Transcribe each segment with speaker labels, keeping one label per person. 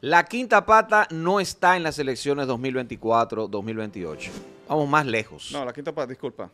Speaker 1: La quinta pata no está en las elecciones 2024-2028. Vamos más lejos. No,
Speaker 2: la quinta pata, disculpa.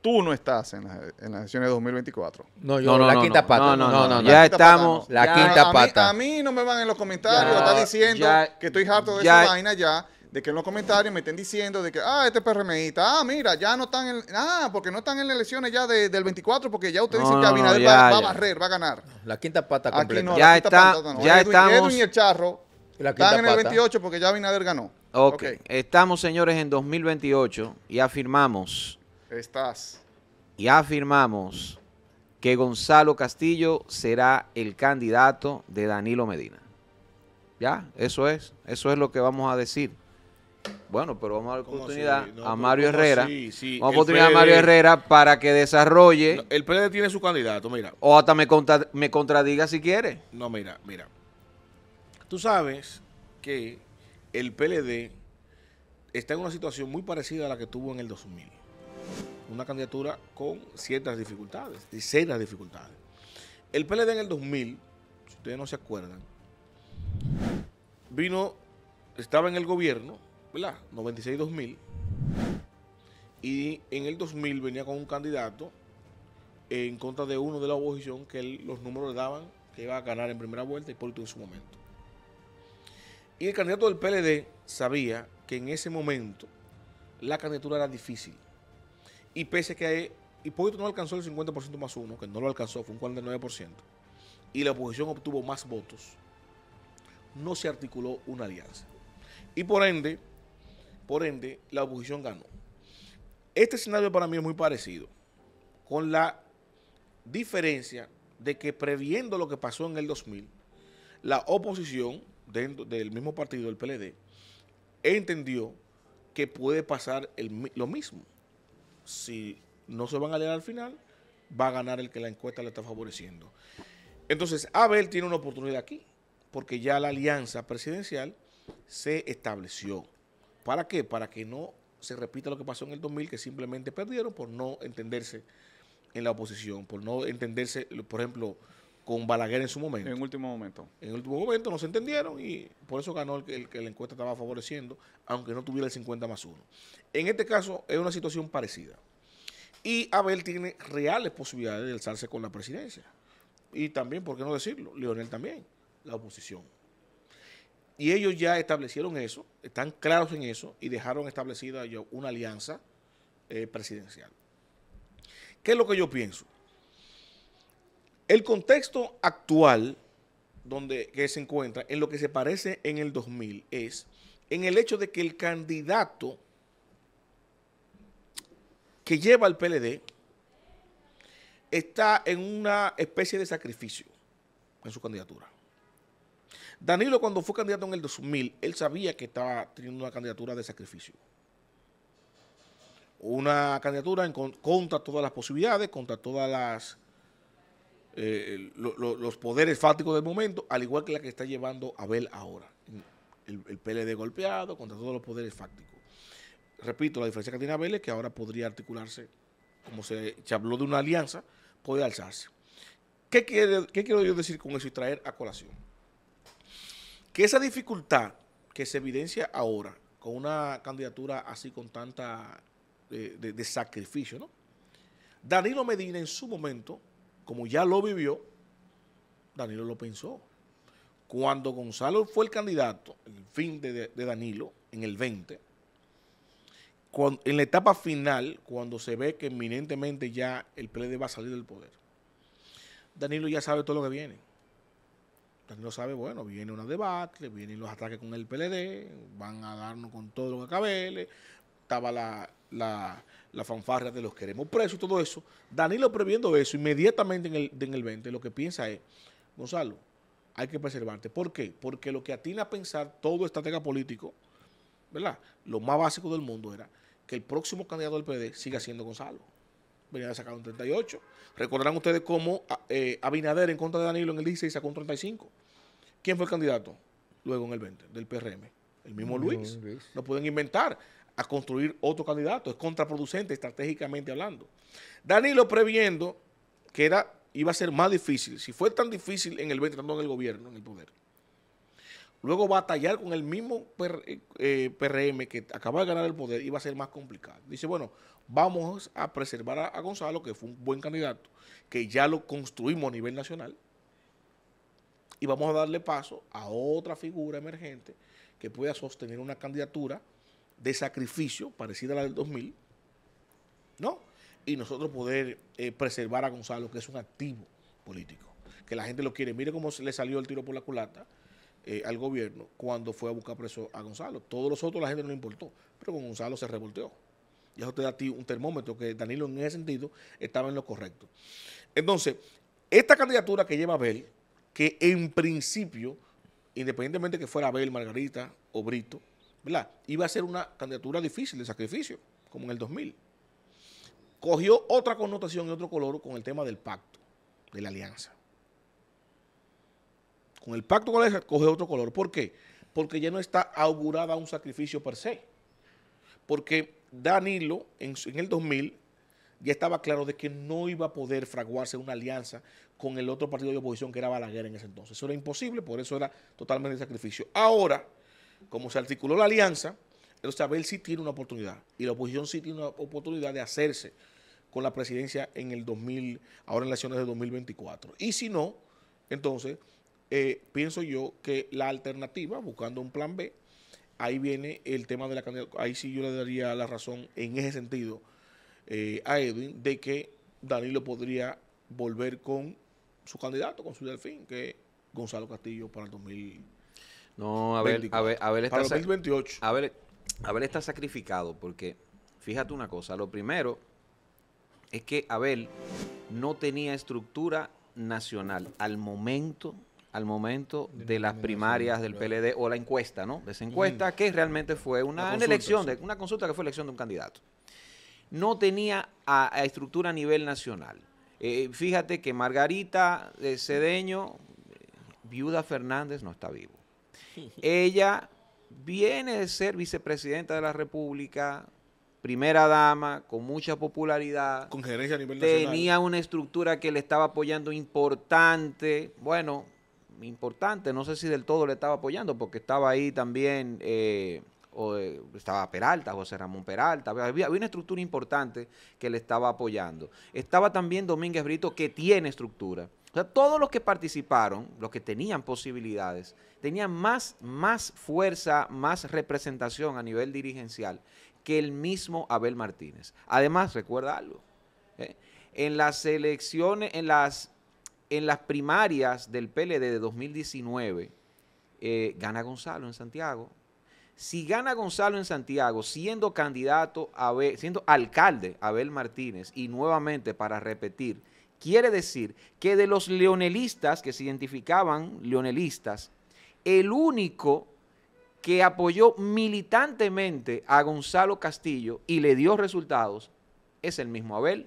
Speaker 2: Tú no estás en, en las elecciones 2024. No, yo no, la quinta pata. No, no, no. ya estamos. La quinta pata. A mí, no me van en los comentarios. está diciendo que estoy harto de esa vaina ya de que en los comentarios me estén diciendo de que, ah, este PRMista, ah, mira, ya no están en, ah, porque no están en las elecciones ya del 24, porque ya usted dicen que Abinader va, a barrer, va a ganar.
Speaker 3: La quinta pata Aquí completa. No, ya está, pata, ya estamos.
Speaker 2: Edwin y el Charro
Speaker 1: están en el 28
Speaker 2: porque ya Abinader ganó. ok,
Speaker 1: estamos señores en 2028 y afirmamos.
Speaker 2: Estás.
Speaker 1: Y afirmamos que Gonzalo Castillo será el candidato de Danilo Medina. Ya, eso es, eso es lo que vamos a decir. Bueno, pero vamos a dar oportunidad a Mario Herrera. Vamos a oportunidad a Mario Herrera para que desarrolle.
Speaker 4: el PLD tiene su candidato, mira.
Speaker 1: O hasta me, me contradiga si quiere.
Speaker 4: No, mira, mira. Tú sabes que el PLD está en una situación muy parecida a la que tuvo en el 2000. Una candidatura con ciertas dificultades, y dificultades. El PLD en el 2000, si ustedes no se acuerdan, vino, estaba en el gobierno ¿verdad? 96-2000. Y en el 2000 venía con un candidato en contra de uno de la oposición que los números le daban que iba a ganar en primera vuelta y Hipólito en su momento. Y el candidato del PLD sabía que en ese momento la candidatura era difícil. Y pese a que Hipólito no alcanzó el 50% más uno, que no lo alcanzó, fue un 49%, y la oposición obtuvo más votos, no se articuló una alianza. Y por ende, por ende, la oposición ganó. Este escenario para mí es muy parecido, con la diferencia de que previendo lo que pasó en el 2000, la oposición del mismo partido, el PLD, entendió que puede pasar lo mismo. Si no se van a leer al final, va a ganar el que la encuesta le está favoreciendo. Entonces, Abel tiene una oportunidad aquí, porque ya la alianza presidencial se estableció. ¿Para qué? Para que no se repita lo que pasó en el 2000, que simplemente perdieron por no entenderse en la oposición, por no entenderse, por ejemplo, con Balaguer en su momento. En último momento. En último momento no se entendieron y por eso ganó el que la encuesta estaba favoreciendo, aunque no tuviera el 50 más 1. En este caso es una situación parecida. Y Abel tiene reales posibilidades de alzarse con la presidencia. Y también, ¿por qué no decirlo? Leonel también, la oposición. Y ellos ya establecieron eso, están claros en eso y dejaron establecida una alianza eh, presidencial. ¿Qué es lo que yo pienso? El contexto actual donde, que se encuentra, en lo que se parece en el 2000, es en el hecho de que el candidato que lleva al PLD está en una especie de sacrificio en su candidatura. Danilo cuando fue candidato en el 2000, él sabía que estaba teniendo una candidatura de sacrificio. Una candidatura contra todas las posibilidades, contra todas las... Eh, los poderes fácticos del momento, al igual que la que está llevando Abel ahora. El, PLD golpeado contra todos los poderes fácticos. Repito, la diferencia que tiene Abel es que ahora podría articularse, como se, habló de una alianza, puede alzarse. ¿Qué, ¿Qué quiero yo decir con eso y traer a colación? que esa dificultad que se evidencia ahora con una candidatura así con tanta eh, de, sacrificio, ¿no? Danilo Medina en su momento, como ya lo vivió, Danilo lo pensó. Cuando Gonzalo fue el candidato, el fin de, Danilo, en el 20, en la etapa final, cuando se ve que eminentemente ya el PLD va a salir del poder, Danilo ya sabe todo lo que viene. Danilo sabe, bueno, viene una debacle, vienen los ataques con el PLD, van a darnos con todo los que estaba la, la, fanfarra de los queremos presos, todo eso. Danilo previendo eso, inmediatamente en el, 20, lo que piensa es, Gonzalo, hay que preservarte. ¿Por qué? Porque lo que atina a pensar todo estratega político, ¿verdad? Lo más básico del mundo era que el próximo candidato del PLD siga siendo Gonzalo. Venía a sacar un 38. Recordarán ustedes cómo eh, Abinader en contra de Danilo en el 16 sacó un 35. ¿Quién fue el candidato luego en el 20 del PRM? El mismo Luis. No pueden inventar a construir otro candidato. Es contraproducente estratégicamente hablando. Danilo previendo que era, iba a ser más difícil. Si fue tan difícil en el 20, tanto en el gobierno, en el poder. Luego batallar con el mismo PRM eh, que acaba de ganar el poder iba a ser más complicado. Dice, bueno, vamos a preservar a Gonzalo, que fue un buen candidato, que ya lo construimos a nivel nacional y vamos a darle paso a otra figura emergente que pueda sostener una candidatura de sacrificio parecida a la del 2000, ¿no? Y nosotros poder eh, preservar a Gonzalo, que es un activo político, que la gente lo quiere. Mire cómo le salió el tiro por la culata eh, al gobierno cuando fue a buscar preso a Gonzalo. Todos los otros la gente no le importó, pero con Gonzalo se revolteó. Y eso te da a ti un termómetro que Danilo en ese sentido estaba en lo correcto. Entonces, esta candidatura que lleva Abel que en principio, independientemente que fuera Abel, Margarita o Brito, ¿verdad? iba a ser una candidatura difícil de sacrificio, como en el 2000. Cogió otra connotación y otro color con el tema del pacto, de la alianza. Con el pacto con coge otro color. ¿Por qué? Porque ya no está augurada un sacrificio per se. Porque Danilo en el 2000 ya estaba claro de que no iba a poder fraguarse una alianza con el otro partido de oposición que era Balaguer en ese entonces. Eso era imposible, por eso era totalmente sacrificio. Ahora, como se articuló la alianza, el saber sí tiene una oportunidad y la oposición sí tiene una oportunidad de hacerse con la presidencia en el 2000, ahora en las elecciones de 2024. Y si no, entonces eh, pienso yo que la alternativa, buscando un plan B, ahí viene el tema de la candidatura. Ahí sí yo le daría la razón en ese sentido eh, a Edwin de que Danilo podría volver con su candidato, con su delfín, que Gonzalo Castillo para el 2000.
Speaker 1: No, a ver, ver, está 2028. está sacrificado porque, fíjate una cosa, lo primero es que Abel no tenía estructura nacional al momento al momento de las primarias del PLD o la encuesta, ¿no? De esa encuesta que realmente fue una, elección, de, una consulta que fue elección de un candidato. No tenía estructura a nivel nacional. Eh, fíjate que Margarita de Cedeño, viuda Fernández, no está vivo. Ella viene de ser vicepresidenta de la República, primera dama, con mucha popularidad. Con gerencia a nivel Tenía una estructura que le estaba apoyando importante. Bueno, importante, no sé si del todo le estaba apoyando, porque estaba ahí también eh, eh, estaba Peralta, José Ramón Peralta, había, una estructura importante que le estaba apoyando. Estaba también Domínguez Brito, que tiene estructura. todos los que participaron, los que tenían posibilidades, tenían más, más fuerza, más representación a nivel dirigencial que el mismo Abel Martínez. Además, recuerda algo, ¿eh? en las elecciones, en las, en las primarias del PLD de 2019, eh, gana Gonzalo en Santiago, si gana Gonzalo en Santiago, siendo candidato, a siendo alcalde Abel Martínez, y nuevamente para repetir, quiere decir que de los leonelistas que se identificaban leonelistas, el único que apoyó militantemente a Gonzalo Castillo y le dio resultados es el mismo Abel.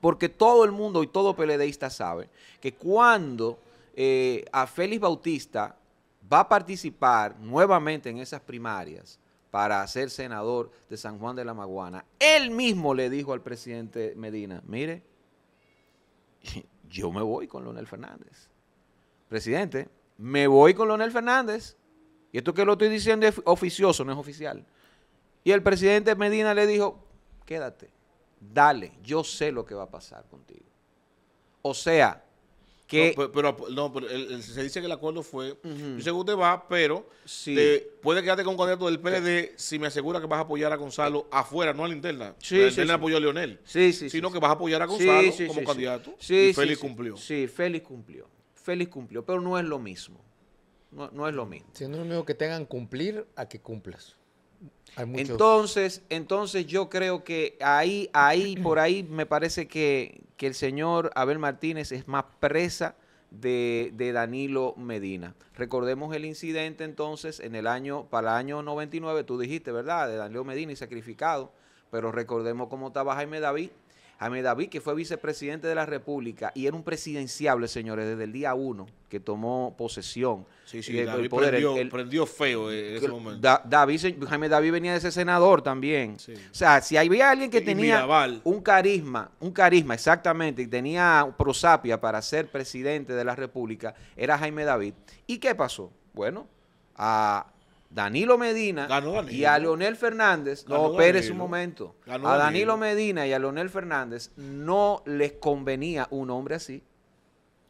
Speaker 1: Porque todo el mundo y todo peledeísta sabe que cuando eh, a Félix Bautista va a participar nuevamente en esas primarias para ser senador de San Juan de la Maguana, él mismo le dijo al presidente Medina, mire, yo me voy con Leonel Fernández. Presidente, me voy con Leonel Fernández. Y esto que lo estoy diciendo es oficioso, no es oficial. Y el presidente Medina le dijo, quédate, dale, yo sé lo que va a pasar contigo. O sea,
Speaker 4: pero, se dice que el acuerdo fue, uh -huh. según va, pero puede quedarte con un candidato del PLD si me asegura que vas a apoyar a Gonzalo afuera, no a la interna.
Speaker 1: Sí, la interna apoyo
Speaker 4: apoyó a Leonel. Sino
Speaker 1: que vas a apoyar a Gonzalo como candidato. y Félix cumplió. Sí, Félix cumplió. Félix cumplió, pero no es lo mismo. No, es lo mismo. Siendo lo mismo que tengan cumplir a que cumplas. Entonces, entonces yo creo que ahí, ahí, por ahí me parece que, el señor Abel Martínez es más presa de, de, Danilo Medina. Recordemos el incidente entonces en el año, para el año 99, tú dijiste, ¿verdad? De Danilo Medina y sacrificado, pero recordemos cómo estaba Jaime David Jaime David, que fue vicepresidente de la República y era un presidenciable, señores, desde el día uno que tomó posesión. Sí, sí, eh, poder, prendió, prendió, feo eh, en ese momento. David, Jaime David venía de ese senador también. O sea, si había alguien que tenía un carisma, un carisma exactamente, y tenía prosapia para ser presidente de la República, era Jaime David. ¿Y qué pasó? Bueno, a Danilo Medina y a Leonel Fernández, no, pere un momento, a Danilo, Medina y a Leonel Fernández no les convenía un hombre así.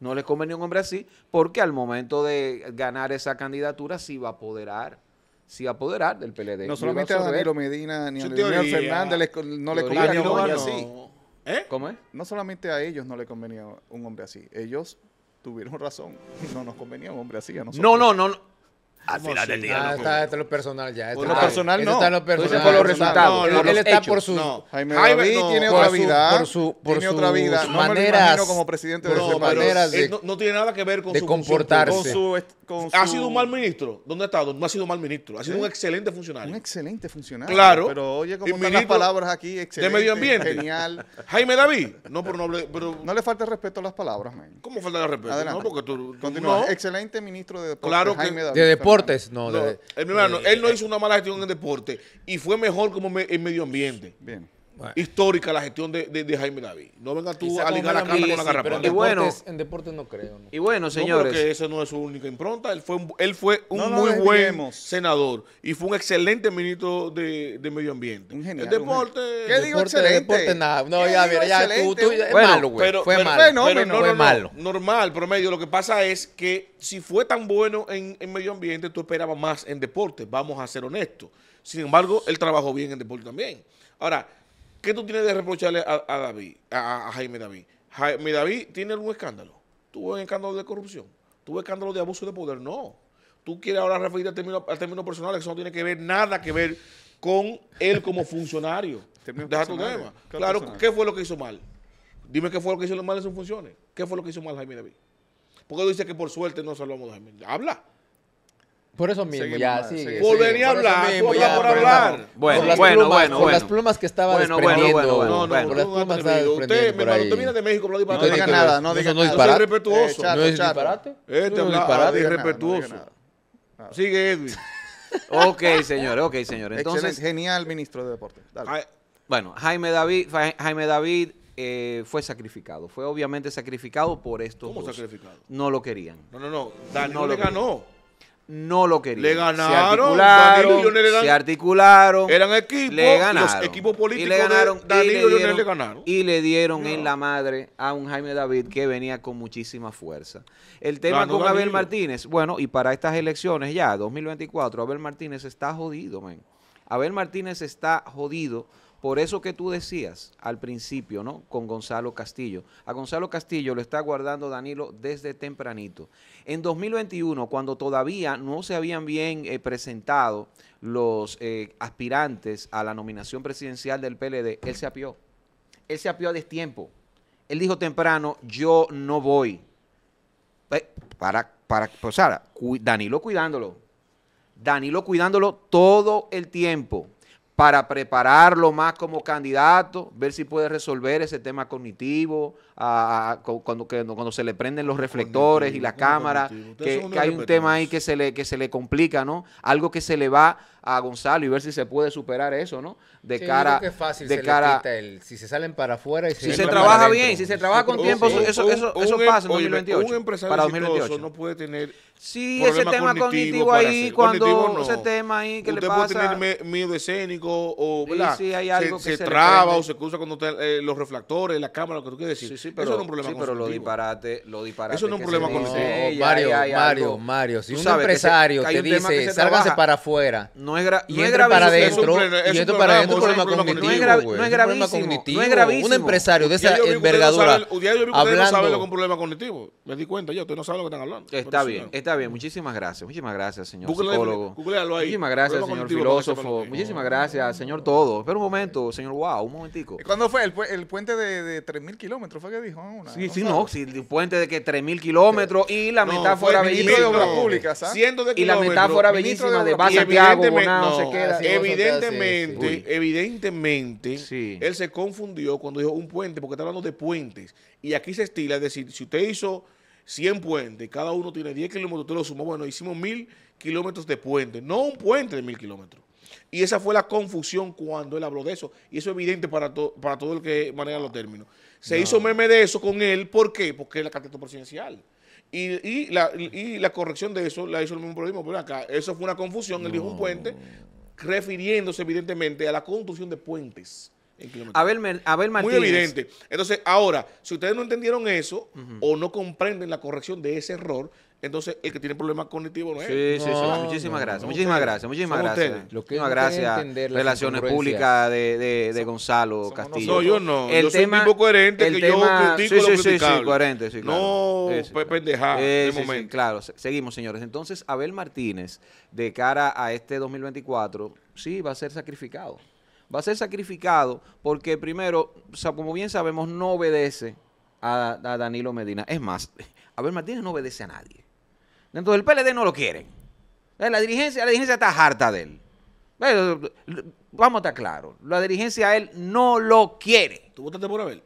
Speaker 1: No les convenía un hombre así porque al momento de ganar esa candidatura se iba a apoderar
Speaker 2: si a apoderar del PLD. No solamente a Danilo Medina ni a Leonel Fernández no le convenía un hombre así. ¿Eh? ¿Cómo es? No solamente a ellos no les convenía un hombre así. Ellos tuvieron razón. No nos convenía un hombre así a nosotros. no, no. no. Al final del día. está, lo personal ya. Está, lo personal no. Está en lo personal. por los resultados. No, él, está por su.
Speaker 3: Jaime, David tiene otra vida. Por su, por tiene su, otra vida. como presidente de no, maneras
Speaker 2: no, tiene nada que ver con de su comportarse. ha sido un mal
Speaker 4: ministro. ¿Dónde ha estado? No ha
Speaker 2: sido un mal ministro. Ha sido un ¿Eh? excelente funcionario. Un excelente funcionario. Claro. Pero oye, como están las palabras aquí. Excelente. De medio ambiente. Genial. Jaime David. No, pero no, no le falta respeto a las palabras, man. ¿Cómo falta el respeto? Adelante. No, porque tú. Excelente ministro de deporte. Jaime David. De deporte no. no él
Speaker 4: no eh, hizo una mala gestión en el deporte y fue mejor como el en medio ambiente. Bien histórica la gestión de, Jaime David. No venga tú a ligar la carta con la garrapata. en
Speaker 3: deportes no creo.
Speaker 4: Y bueno, señores. No, porque esa no es su única impronta. Él fue un, él fue un muy buen senador y fue un excelente ministro de, Medio Ambiente. En el deporte.
Speaker 2: ¿Qué digo excelente? Deporte, nada. No, ya, mira, ya tú, tú, es malo, güey. Fue pero, malo. pero no, fue malo.
Speaker 4: Normal, promedio. Lo que pasa es que si fue tan bueno en, en Medio Ambiente, tú esperabas más en deporte. Vamos a ser honestos. Sin embargo, él trabajó bien en deporte también. Ahora, ¿Qué tú tienes de reprocharle a, David, a, Jaime David? Jaime David tiene algún escándalo. ¿Tuvo un escándalo de corrupción? ¿Tuvo escándalo de abuso de poder? No. Tú quieres ahora referirte al término, al personal, eso no tiene que ver nada que ver con él como funcionario. Deja tu tema. Claro, ¿qué fue lo que hizo mal? Dime qué fue lo que hizo mal en sus funciones. ¿Qué fue lo que hizo mal Jaime David? Porque dice que por suerte no salvamos a Jaime. Habla.
Speaker 3: Por eso mismo, ya, a
Speaker 4: hablar, por hablar. Bueno, bueno, bueno, por las plumas que estaba Bueno, bueno, bueno, bueno, No, no, no, Usted, usted viene de México, No diga nada, no diga nada. No es disparate. Este es un disparate. irrespetuoso.
Speaker 1: Sigue, Edwin. Ok, señores, ok, señores. Entonces,
Speaker 2: genial ministro de Deportes.
Speaker 1: Bueno, Jaime David, Jaime David eh, fue sacrificado. Fue obviamente sacrificado por estos ¿Cómo sacrificado? No lo querían. No, no, no. no ganó no lo querían. Le ganaron. Se articularon. eran, se articularon. Eran equipos. Los equipos políticos y le ganaron, de y, le dieron, dieron en la madre a un Jaime David que venía con muchísima fuerza. El tema con Abel Martínez, bueno, y para estas elecciones ya, 2024, Abel Martínez está jodido, men. Abel Martínez está jodido por eso que tú decías al principio, ¿no? Con Gonzalo Castillo. A Gonzalo Castillo lo está guardando Danilo desde tempranito. En 2021, cuando todavía no se habían bien eh, presentado los eh, aspirantes a la nominación presidencial del PLD, él se apió. Él se apió a destiempo. Él dijo temprano, yo no voy. Eh, para, para, pues, Danilo cuidándolo. Danilo cuidándolo todo el tiempo para prepararlo más como candidato, ver si puede resolver ese tema cognitivo, cuando, cuando se le prenden los reflectores y la cámara, que, hay un tema ahí que se le, que se le complica, ¿no? Algo que se le va a Gonzalo y ver si se puede superar eso, ¿no? De sí, cara. Que fácil de se cara el, si se
Speaker 3: salen para afuera y se Si se trabaja bien, si se trabaja con tiempo, eso, eso, eso pasa en 2028. Em, un empresario para 2028.
Speaker 4: no puede tener.
Speaker 3: Sí, ese tema cognitivo, ahí, cuando.
Speaker 1: Ese tema ahí que usted le pasa. Usted puede
Speaker 4: tener miedo escénico o. ¿verdad? Sí, sí, hay algo se, que se, se traba o se cruza cuando eh, los reflectores, la cámara, lo que tú quieres decir. Sí, sí, pero, eso no es un problema sí, pero lo disparate, lo disparate. Eso no es un problema cognitivo. Mario, Mario, Mario. Si un empresario te dice, sálgase
Speaker 3: para afuera no es, gra no es Para adentro, y esto para adentro es un problema cognitivo. No es, grabar no es gravísimo. No es gravísimo. Un empresario de
Speaker 4: esa envergadura. hablando... no sabe lo que es un problema cognitivo. Me di cuenta yo usted no sabe lo que están hablando. Está bien,
Speaker 1: está bien. Muchísimas gracias. Muchísimas gracias, señor psicólogo. Muchísimas gracias, señor filósofo. Muchísimas gracias, señor todo. Espera un momento, señor Wow, un momentico. Eh,
Speaker 2: ¿Cuándo fue? El, puente de, 3.000 kilómetros, ¿fue que dijo? sí, sí, no.
Speaker 1: Sí, el puente de 3.000 kilómetros y la eh, metáfora bellísima. de obra pública, Y la metáfora bellísima de Santiago no, Evidentemente,
Speaker 4: evidentemente, él se confundió cuando dijo un puente, porque está hablando de puentes. Y aquí se estila, es decir, si usted hizo 100 puentes, cada uno tiene 10 kilómetros, usted lo sumó, bueno, hicimos mil kilómetros de puentes, no un puente de mil kilómetros. Y esa fue la confusión cuando él habló de eso. Y eso es evidente para, para todo el que maneja los términos. Se hizo meme de eso con él, ¿por qué? Porque es la candidato presidencial. Y, la, corrección de eso la hizo el mismo problema Pero acá, eso fue una confusión. Él dijo un puente, refiriéndose evidentemente a la construcción de puentes.
Speaker 1: ver, Abel
Speaker 4: Martínez. Muy evidente. Entonces, ahora, si ustedes no entendieron eso o no comprenden la corrección de ese error, entonces el que tiene problemas cognitivos no es. Sí, sí, Muchísimas gracias, muchísimas gracias, muchísimas gracias.
Speaker 1: gracias. Relaciones públicas de, Gonzalo Castillo. No, yo El tema, soy un tipo coherente que yo critico sí, lo sí, sí, coherente, No sí, pues, claro. claro, seguimos, señores. Entonces, Abel Martínez, de cara a este 2024, sí, va a ser sacrificado. Va a ser sacrificado porque, primero, como bien sabemos, no obedece a, a Danilo Medina. Es más, Abel Martínez no obedece a nadie. Entonces el PLD no lo quieren. Eh, la dirigencia, la dirigencia está harta de él. Eh, vamos a estar claros. La dirigencia a él no lo quiere. ¿Tú votaste por Abel?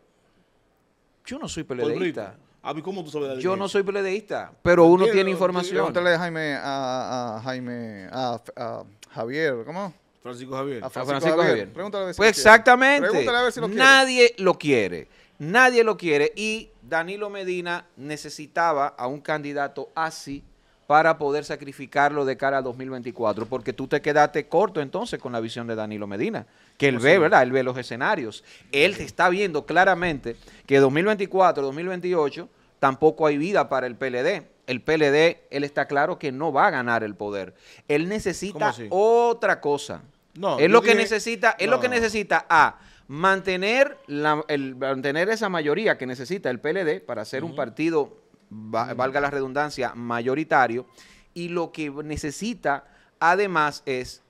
Speaker 1: Yo no soy PLDista. Ah, cómo tú sabes de la Yo no soy PLDista, pero uno tiene información. Pregúntale
Speaker 2: a Jaime, a, Jaime, a, Javier, ¿cómo? Francisco Javier. A Francisco, Javier. Pregúntale a ver si pues exactamente. Pregúntale a ver si lo Nadie
Speaker 1: lo quiere. Nadie lo quiere. Y Danilo Medina necesitaba a un candidato así para poder sacrificarlo de cara a 2024, porque tú te quedaste corto entonces con la visión de Danilo Medina, que él ve, ¿verdad? Él ve los escenarios. Él está viendo claramente que 2024, 2028 tampoco hay vida para el PLD. El PLD, él está claro que no va a ganar el poder. Él necesita otra cosa. No, es lo que necesita, es lo que necesita a mantener la, el, mantener esa mayoría que necesita el PLD para ser un partido valga la redundancia, mayoritario, y lo que necesita además es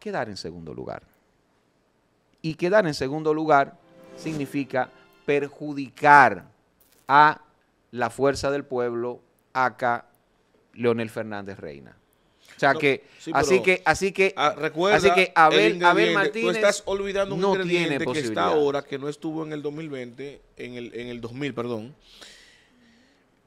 Speaker 1: quedar en segundo lugar. Y quedar en segundo lugar significa perjudicar a la fuerza del pueblo, acá Leonel Fernández Reina. O sea que, así que, ah, así que, que Abel, Martínez. Tú estás olvidando un no tiene que está ahora,
Speaker 4: que no estuvo en el 2020, en el, en el 2000, perdón,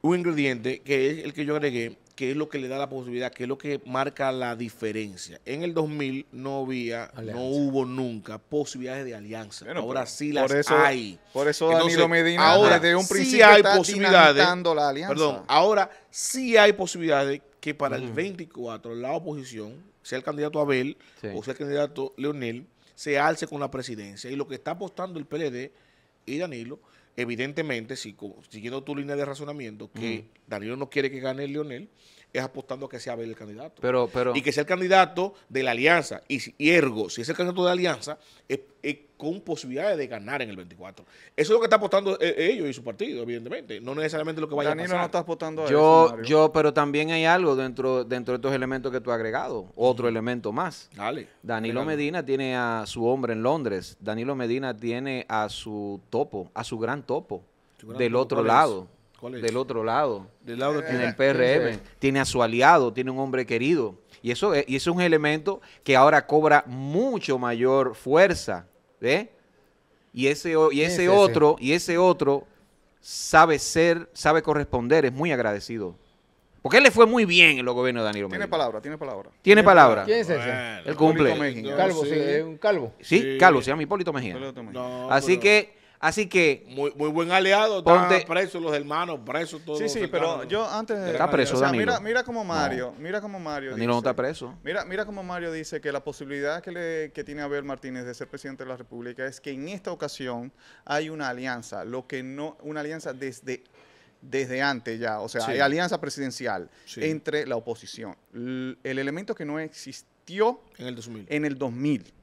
Speaker 4: un ingrediente que es el que yo agregué, que es lo que le da la posibilidad, que es lo que marca la diferencia. En el 2000 no había, no hubo nunca posibilidades de alianza. ahora sí las hay. Por eso Danilo Medina ahora desde un principio está posibilidades, la alianza. Perdón, ahora sí hay posibilidades que para el 24 mm. la oposición, sea el candidato Abel o sea el candidato Leonel, se alce con la presidencia. Y lo que está apostando el PLD y Danilo evidentemente, si, siguiendo tu línea de razonamiento, que Danilo no quiere que gane el Leonel, es apostando a que sea el candidato. Y que sea el candidato de la alianza. Y, ergo, si es el candidato de la alianza, es, con posibilidades de ganar en el 24. Eso
Speaker 1: es lo que está apostando eh, eh, ellos y su
Speaker 4: partido, evidentemente. No necesariamente lo que vaya a pasar. no está
Speaker 2: apostando a yo,
Speaker 1: yo, pero también hay algo dentro, dentro de estos elementos que tú has agregado. Otro elemento más. Dale. Danilo Medina tiene a su hombre en Londres. Danilo Medina tiene a su topo, a su gran topo del otro lado. Del otro lado. Del en el PRM. Tiene a su aliado, tiene un hombre querido. Y eso, es, y es un elemento que ahora cobra mucho mayor fuerza. ve Y ese, y ese otro, y ese otro sabe ser, sabe corresponder, es muy agradecido. Porque él le fue muy bien en los gobiernos de Danilo Medina. Tiene
Speaker 2: palabra, tiene palabra. Tiene palabra. ¿Quién es ese? el cumple. Calvo, sí. calvo. Sí, calvo, se
Speaker 1: llama Hipólito Mejía. Así
Speaker 4: que Así que. Muy, muy buen aliado. Están presos los hermanos, presos todos. Sí, sí, pero yo antes. De, está preso, Mira, mira como Mario.
Speaker 2: Mira como Mario. Danilo no está preso. Mira, mira como Mario dice que la posibilidad que, le, que tiene Abel Martínez de ser presidente de la República es que en esta ocasión hay una alianza. Lo que no. Una alianza desde desde antes ya, o sea, hay alianza presidencial entre la oposición. el elemento que no existió en el 2000. En el 2000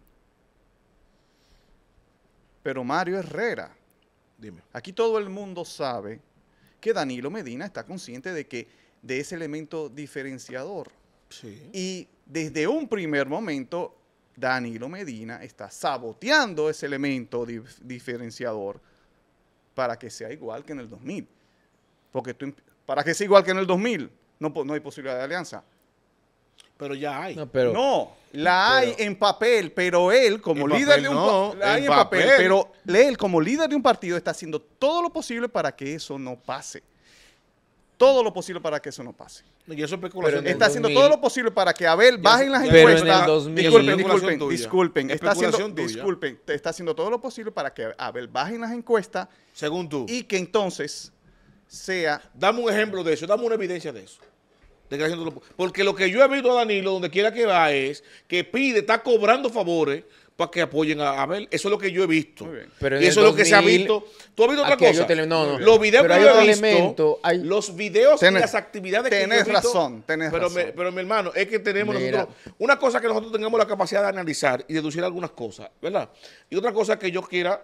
Speaker 2: pero Mario Herrera, Dime. aquí todo el mundo sabe que Danilo Medina está consciente de que de ese elemento diferenciador. Y desde un primer momento, Danilo Medina está saboteando ese elemento diferenciador para que sea igual que en el 2000. Porque em, para que sea igual que en el 2000, no, no hay posibilidad de alianza. Pero ya hay. No, la hay en papel, pero él como líder de un pero él como líder de un partido está haciendo todo lo posible para que eso no pase. Todo lo posible para que eso no pase. Y Está haciendo todo lo posible para que Abel baje en las encuestas. disculpen, disculpen, Está haciendo, disculpen. Está haciendo todo lo posible para que Abel baje en las encuestas. Según tú. Y que entonces sea. Dame un ejemplo
Speaker 4: de eso, dame una evidencia de eso. Porque lo que yo he visto a Danilo, donde quiera que va, es que pide, está cobrando favores para que apoyen a Abel. Eso es lo que yo he visto. y eso es lo que se ha visto. ¿Tú has visto otra cosa? Los videos que yo he visto, los videos y las actividades que Tienes razón, pero pero mi hermano, es que tenemos nosotros... Una cosa que nosotros tengamos la capacidad de analizar y deducir algunas cosas, ¿verdad? Y otra cosa que yo quiera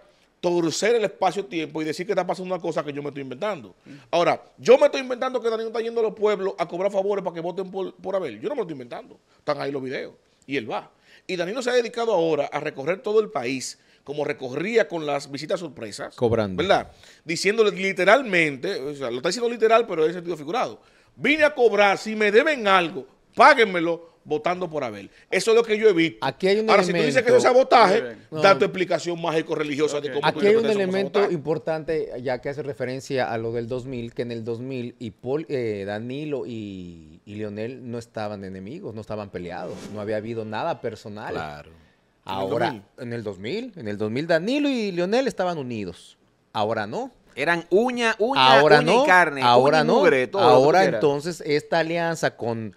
Speaker 4: torcer el espacio-tiempo y decir que está pasando una cosa que yo me estoy inventando. Ahora, yo me estoy inventando que Danilo está yendo a los pueblos a cobrar favores para que voten por, por Abel. Yo no me lo estoy inventando. Están ahí los videos. Y él va. Y Danilo se ha dedicado ahora a recorrer todo el país como recorría con las visitas sorpresas.
Speaker 3: Cobrando. ¿Verdad?
Speaker 4: Diciéndole literalmente, o sea, lo está diciendo literal, pero en sentido figurado. Vine a cobrar, si me deben algo, páguenmelo votando por Abel. Eso es lo que yo he visto. Aquí hay un Ahora, si tú dices que es sabotaje, da tu explicación mágico-religiosa de cómo Aquí hay un elemento
Speaker 3: importante, ya que hace referencia a lo del 2000, que en el 2000 y eh, Danilo y, y, no estaban enemigos, no estaban peleados, no había habido nada personal. Claro. Ahora, ¿En el 2000, en el 2000, Danilo y Lionel estaban unidos. Ahora no. Eran uña, uña, uña y carne. Ahora uña no. ahora entonces esta alianza con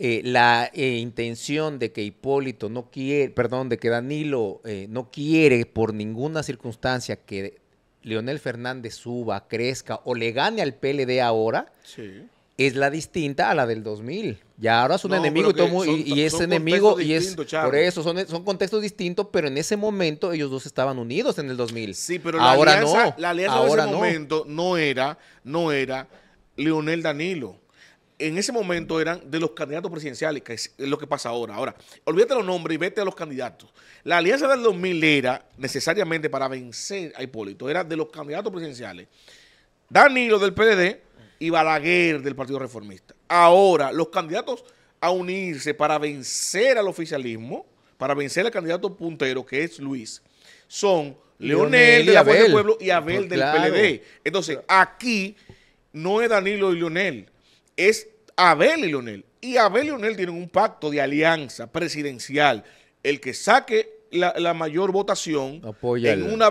Speaker 3: eh, la eh, intención de que Hipólito no quiere, perdón, de que Danilo eh, no quiere por ninguna circunstancia que Leonel Fernández suba, crezca o le gane al PLD ahora, sí. es la distinta a la del 2000. Ya ahora es un enemigo y, es enemigo y es por eso, son, contextos distintos, pero en ese momento ellos dos estaban unidos en el 2000.
Speaker 4: Sí, pero ahora la alianza, no. ahora en ese momento no era, no era Leonel Danilo en ese momento eran de los candidatos presidenciales, que es lo que pasa ahora. Ahora, olvídate los nombres y vete a los candidatos. La alianza del 2000 era necesariamente para vencer a Hipólito, era de los candidatos presidenciales. Danilo del PLD y Balaguer del Partido Reformista. Ahora, los candidatos a unirse para vencer al oficialismo, para vencer al candidato puntero, que es Luis, son Leonel, de del Pueblo y Abel pues del PLD. Entonces, aquí no es Danilo y Leonel es Abel y Leonel. Y Abel y Leonel tienen un pacto de alianza presidencial. El que saque la, mayor votación apoya en una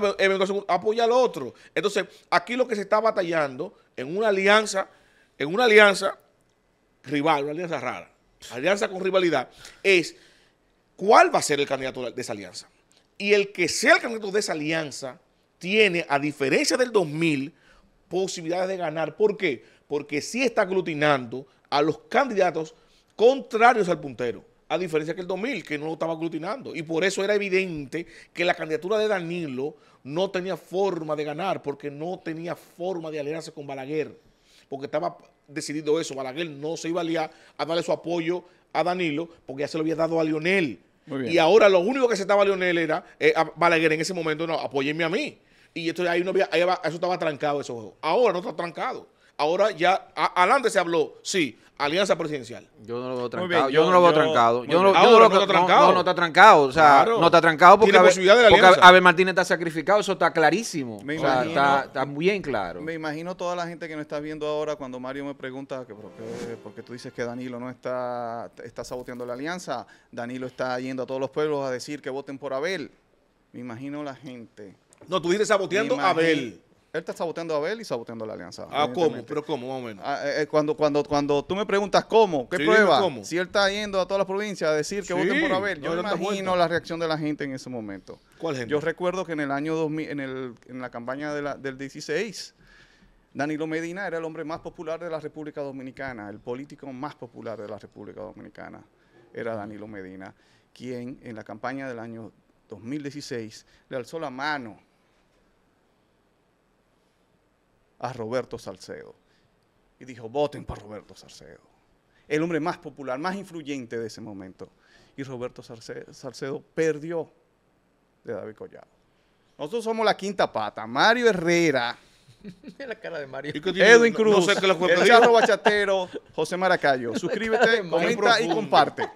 Speaker 4: apoya al otro. Entonces, aquí lo que se está batallando en una alianza, en una alianza rival, una alianza rara, alianza con rivalidad, es cuál va a ser el candidato de esa alianza. Y el que sea el candidato de esa alianza tiene, a diferencia del 2000, posibilidades de ganar. ¿Por qué? porque sí está aglutinando a los candidatos contrarios al puntero, a diferencia que el 2000, que no lo estaba aglutinando. Y por eso era evidente que la candidatura de Danilo no tenía forma de ganar, porque no tenía forma de aliarse con Balaguer, porque estaba decidido eso, Balaguer no se iba a aliar a darle su apoyo a Danilo, porque ya se lo había dado a Lionel. Y ahora lo único que se estaba a Lionel era, eh, Balaguer en ese momento, no, apóyeme a mí. Y esto ahí no había, eso estaba trancado, eso. Ahora no está trancado. Ahora ya, adelante se habló, sí, alianza presidencial.
Speaker 1: Yo no lo veo trancado. yo, no lo veo trancado. no, no, está trancado. No, está trancado. O sea, no está trancado porque, Abel, Martínez está sacrificado. Eso está clarísimo. imagino, está, bien claro. Me
Speaker 2: imagino toda la gente que nos está viendo ahora cuando Mario me pregunta que por qué, porque tú dices que Danilo no está, está saboteando la alianza. Danilo está yendo a todos los pueblos a decir que voten por Abel. Me imagino la gente. No, tú dices saboteando a Abel él está saboteando a Abel y saboteando a la alianza. Ah, ¿cómo? ¿Pero cómo, más o menos? Ah, eh, eh, cuando, cuando, cuando tú me preguntas cómo, ¿qué prueba? Si él está yendo a todas las provincias a decir que vote por Abel, yo imagino la reacción de la gente en ese momento. ¿Cuál gente? Yo recuerdo que en el año 2000, en, la campaña del 16, Danilo Medina era el hombre más popular de la República Dominicana, el político más popular de la República Dominicana era Danilo Medina, quien en la campaña del año 2016 le alzó la mano a Roberto Salcedo. Y dijo, voten para Roberto Salcedo. El hombre más popular, más influyente de ese momento. Y Roberto Salcedo, perdió de David Collado. Nosotros somos la quinta pata. Mario Herrera.
Speaker 3: la cara de Mario. Edwin Cruz. el
Speaker 2: bachatero. José Maracayo. Suscríbete, y comparte.